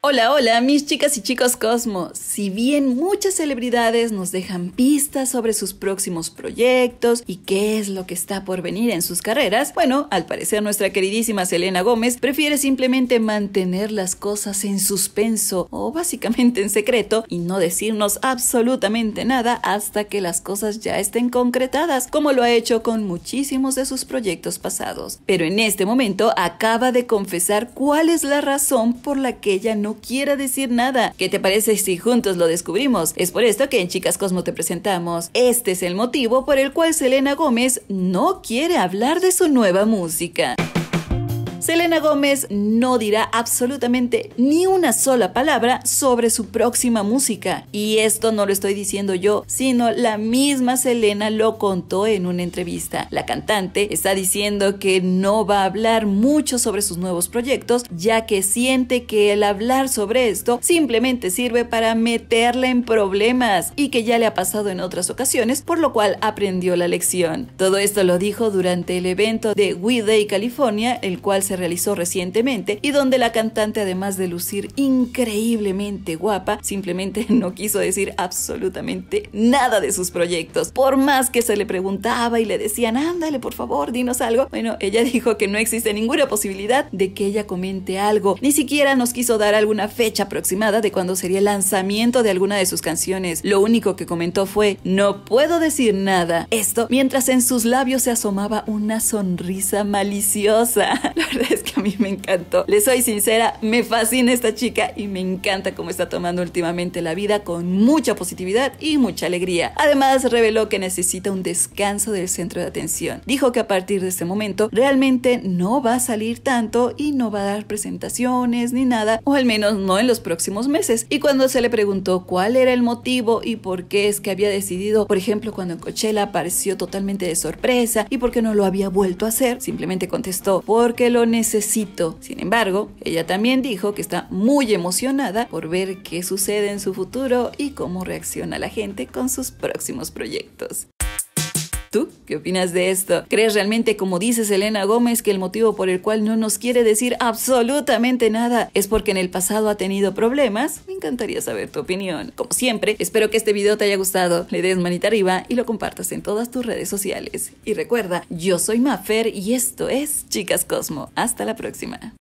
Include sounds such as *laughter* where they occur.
Hola, hola, mis chicas y chicos Cosmo. Si bien muchas celebridades nos dejan pistas sobre sus próximos proyectos y qué es lo que está por venir en sus carreras, bueno, al parecer nuestra queridísima Selena Gómez prefiere simplemente mantener las cosas en suspenso o básicamente en secreto y no decirnos absolutamente nada hasta que las cosas ya estén concretadas, como lo ha hecho con muchísimos de sus proyectos pasados. Pero en este momento acaba de confesar cuál es la razón por la que ella no quiera decir nada. ¿Qué te parece si juntos lo descubrimos? Es por esto que en Chicas Cosmo te presentamos. Este es el motivo por el cual Selena Gómez no quiere hablar de su nueva música. Selena Gómez no dirá absolutamente ni una sola palabra sobre su próxima música. Y esto no lo estoy diciendo yo, sino la misma Selena lo contó en una entrevista. La cantante está diciendo que no va a hablar mucho sobre sus nuevos proyectos, ya que siente que el hablar sobre esto simplemente sirve para meterla en problemas y que ya le ha pasado en otras ocasiones, por lo cual aprendió la lección. Todo esto lo dijo durante el evento de We Day California, el cual se realizó recientemente y donde la cantante además de lucir increíblemente guapa, simplemente *laughs* no quiso decir absolutamente nada de sus proyectos. Por más que se le preguntaba y le decían, ándale por favor, dinos algo, bueno, ella *laughs* dijo que no existe ninguna posibilidad de que ella comente algo, ni siquiera nos quiso dar alguna fecha aproximada de cuándo sería el lanzamiento de alguna de sus canciones. Lo único que comentó fue, no puedo decir nada. Esto mientras en sus labios se asomaba una sonrisa maliciosa. *laughs* es que a mí me encantó. Les soy sincera, me fascina esta chica y me encanta cómo está tomando últimamente la vida con mucha positividad y mucha alegría. Además, reveló que necesita un descanso del centro de atención. Dijo que a partir de este momento realmente no va a salir tanto y no va a dar presentaciones ni nada, o al menos no en los próximos meses. Y cuando se le preguntó cuál era el motivo y por qué es que había decidido, por ejemplo, cuando en Coachella apareció totalmente de sorpresa y por qué no lo había vuelto a hacer, simplemente contestó, porque lo necesito. Sin embargo, ella también dijo que está muy emocionada por ver qué sucede en su futuro y cómo reacciona la gente con sus próximos proyectos. ¿Tú qué opinas de esto? ¿Crees realmente, como dice Selena Gómez, que el motivo por el cual no nos quiere decir absolutamente nada es porque en el pasado ha tenido problemas? Me encantaría saber tu opinión. Como siempre, espero que este video te haya gustado, le des manita arriba y lo compartas en todas tus redes sociales. Y recuerda, yo soy Mafer y esto es Chicas Cosmo. Hasta la próxima.